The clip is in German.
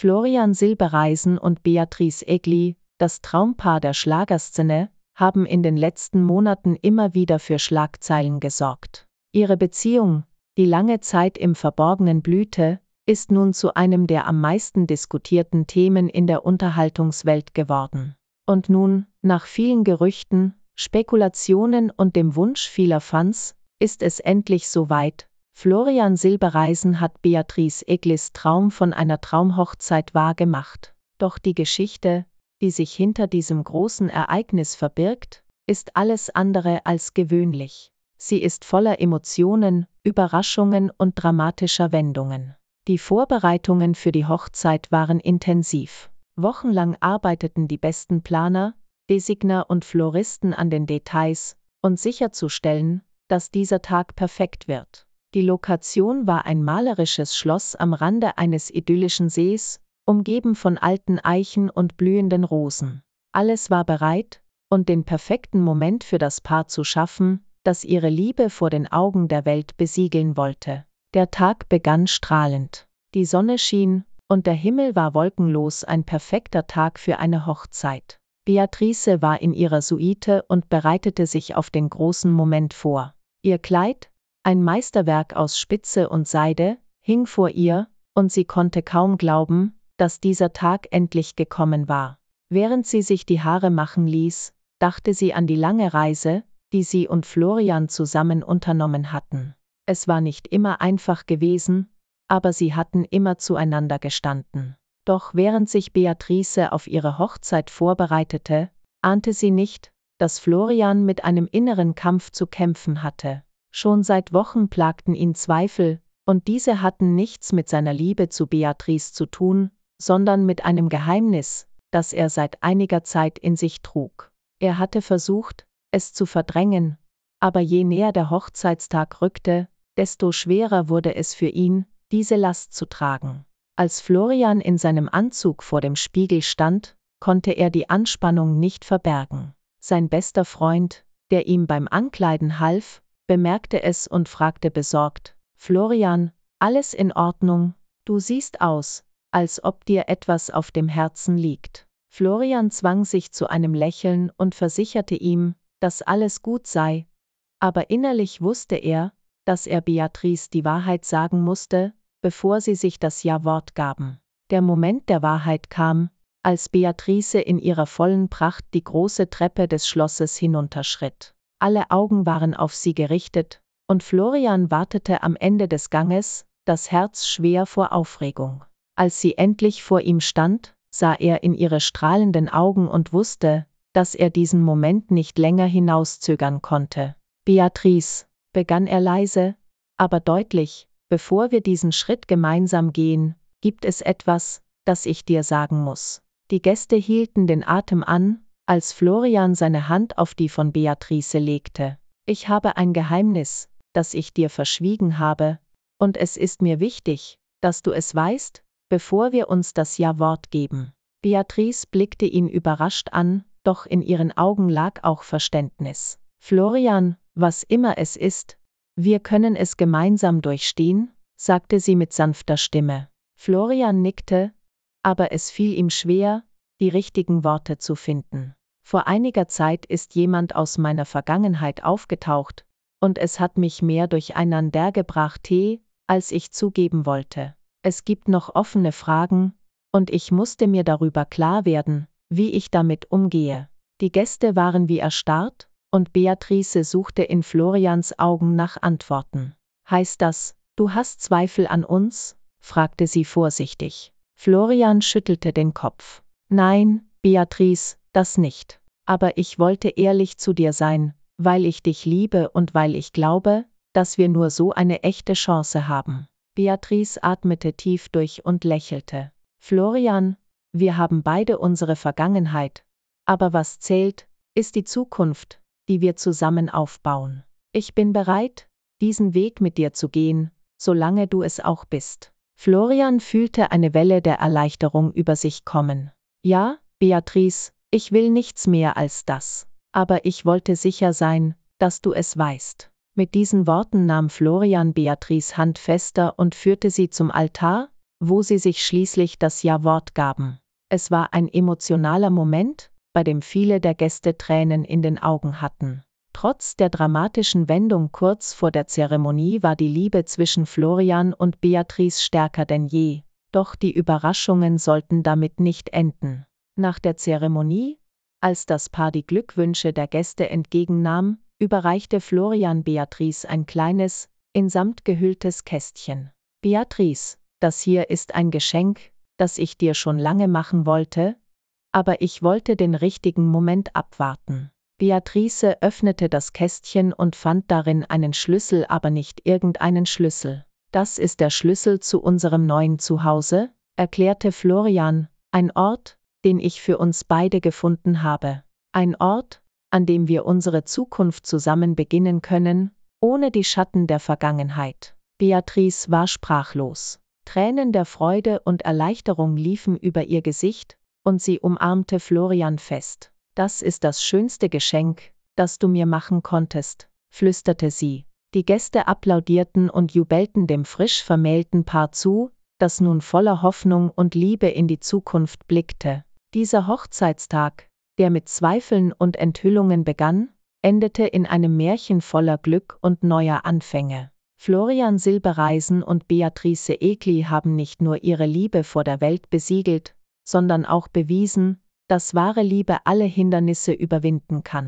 Florian Silbereisen und Beatrice Egli, das Traumpaar der Schlagerszene, haben in den letzten Monaten immer wieder für Schlagzeilen gesorgt. Ihre Beziehung, die lange Zeit im Verborgenen blühte, ist nun zu einem der am meisten diskutierten Themen in der Unterhaltungswelt geworden. Und nun, nach vielen Gerüchten, Spekulationen und dem Wunsch vieler Fans, ist es endlich soweit, Florian Silbereisen hat Beatrice Eglis Traum von einer Traumhochzeit wahrgemacht. Doch die Geschichte, die sich hinter diesem großen Ereignis verbirgt, ist alles andere als gewöhnlich. Sie ist voller Emotionen, Überraschungen und dramatischer Wendungen. Die Vorbereitungen für die Hochzeit waren intensiv. Wochenlang arbeiteten die besten Planer, Designer und Floristen an den Details, um sicherzustellen, dass dieser Tag perfekt wird. Die Lokation war ein malerisches Schloss am Rande eines idyllischen Sees, umgeben von alten Eichen und blühenden Rosen. Alles war bereit, und den perfekten Moment für das Paar zu schaffen, das ihre Liebe vor den Augen der Welt besiegeln wollte. Der Tag begann strahlend. Die Sonne schien, und der Himmel war wolkenlos ein perfekter Tag für eine Hochzeit. Beatrice war in ihrer Suite und bereitete sich auf den großen Moment vor. Ihr Kleid, ein Meisterwerk aus Spitze und Seide, hing vor ihr, und sie konnte kaum glauben, dass dieser Tag endlich gekommen war. Während sie sich die Haare machen ließ, dachte sie an die lange Reise, die sie und Florian zusammen unternommen hatten. Es war nicht immer einfach gewesen, aber sie hatten immer zueinander gestanden. Doch während sich Beatrice auf ihre Hochzeit vorbereitete, ahnte sie nicht, dass Florian mit einem inneren Kampf zu kämpfen hatte. Schon seit Wochen plagten ihn Zweifel, und diese hatten nichts mit seiner Liebe zu Beatrice zu tun, sondern mit einem Geheimnis, das er seit einiger Zeit in sich trug. Er hatte versucht, es zu verdrängen, aber je näher der Hochzeitstag rückte, desto schwerer wurde es für ihn, diese Last zu tragen. Als Florian in seinem Anzug vor dem Spiegel stand, konnte er die Anspannung nicht verbergen. Sein bester Freund, der ihm beim Ankleiden half, bemerkte es und fragte besorgt, Florian, alles in Ordnung, du siehst aus, als ob dir etwas auf dem Herzen liegt. Florian zwang sich zu einem Lächeln und versicherte ihm, dass alles gut sei, aber innerlich wusste er, dass er Beatrice die Wahrheit sagen musste, bevor sie sich das Ja-Wort gaben. Der Moment der Wahrheit kam, als Beatrice in ihrer vollen Pracht die große Treppe des Schlosses hinunterschritt alle Augen waren auf sie gerichtet, und Florian wartete am Ende des Ganges, das Herz schwer vor Aufregung. Als sie endlich vor ihm stand, sah er in ihre strahlenden Augen und wusste, dass er diesen Moment nicht länger hinauszögern konnte. Beatrice, begann er leise, aber deutlich, bevor wir diesen Schritt gemeinsam gehen, gibt es etwas, das ich dir sagen muss. Die Gäste hielten den Atem an, als Florian seine Hand auf die von Beatrice legte. Ich habe ein Geheimnis, das ich dir verschwiegen habe, und es ist mir wichtig, dass du es weißt, bevor wir uns das Ja-Wort geben. Beatrice blickte ihn überrascht an, doch in ihren Augen lag auch Verständnis. Florian, was immer es ist, wir können es gemeinsam durchstehen, sagte sie mit sanfter Stimme. Florian nickte, aber es fiel ihm schwer, die richtigen Worte zu finden. Vor einiger Zeit ist jemand aus meiner Vergangenheit aufgetaucht, und es hat mich mehr durcheinander gebracht, als ich zugeben wollte. Es gibt noch offene Fragen, und ich musste mir darüber klar werden, wie ich damit umgehe. Die Gäste waren wie erstarrt, und Beatrice suchte in Florians Augen nach Antworten. Heißt das, du hast Zweifel an uns? fragte sie vorsichtig. Florian schüttelte den Kopf. Nein, Beatrice, das nicht aber ich wollte ehrlich zu dir sein, weil ich dich liebe und weil ich glaube, dass wir nur so eine echte Chance haben. Beatrice atmete tief durch und lächelte. Florian, wir haben beide unsere Vergangenheit, aber was zählt, ist die Zukunft, die wir zusammen aufbauen. Ich bin bereit, diesen Weg mit dir zu gehen, solange du es auch bist. Florian fühlte eine Welle der Erleichterung über sich kommen. Ja, Beatrice, ich will nichts mehr als das, aber ich wollte sicher sein, dass du es weißt. Mit diesen Worten nahm Florian Beatrice Hand fester und führte sie zum Altar, wo sie sich schließlich das Ja-Wort gaben. Es war ein emotionaler Moment, bei dem viele der Gäste Tränen in den Augen hatten. Trotz der dramatischen Wendung kurz vor der Zeremonie war die Liebe zwischen Florian und Beatrice stärker denn je, doch die Überraschungen sollten damit nicht enden. Nach der Zeremonie, als das Paar die Glückwünsche der Gäste entgegennahm, überreichte Florian Beatrice ein kleines, in Samt gehülltes Kästchen. Beatrice, das hier ist ein Geschenk, das ich dir schon lange machen wollte, aber ich wollte den richtigen Moment abwarten. Beatrice öffnete das Kästchen und fand darin einen Schlüssel, aber nicht irgendeinen Schlüssel. Das ist der Schlüssel zu unserem neuen Zuhause, erklärte Florian, ein Ort, den ich für uns beide gefunden habe. Ein Ort, an dem wir unsere Zukunft zusammen beginnen können, ohne die Schatten der Vergangenheit. Beatrice war sprachlos. Tränen der Freude und Erleichterung liefen über ihr Gesicht, und sie umarmte Florian fest. Das ist das schönste Geschenk, das du mir machen konntest, flüsterte sie. Die Gäste applaudierten und jubelten dem frisch vermählten Paar zu, das nun voller Hoffnung und Liebe in die Zukunft blickte. Dieser Hochzeitstag, der mit Zweifeln und Enthüllungen begann, endete in einem Märchen voller Glück und neuer Anfänge. Florian Silbereisen und Beatrice Egli haben nicht nur ihre Liebe vor der Welt besiegelt, sondern auch bewiesen, dass wahre Liebe alle Hindernisse überwinden kann.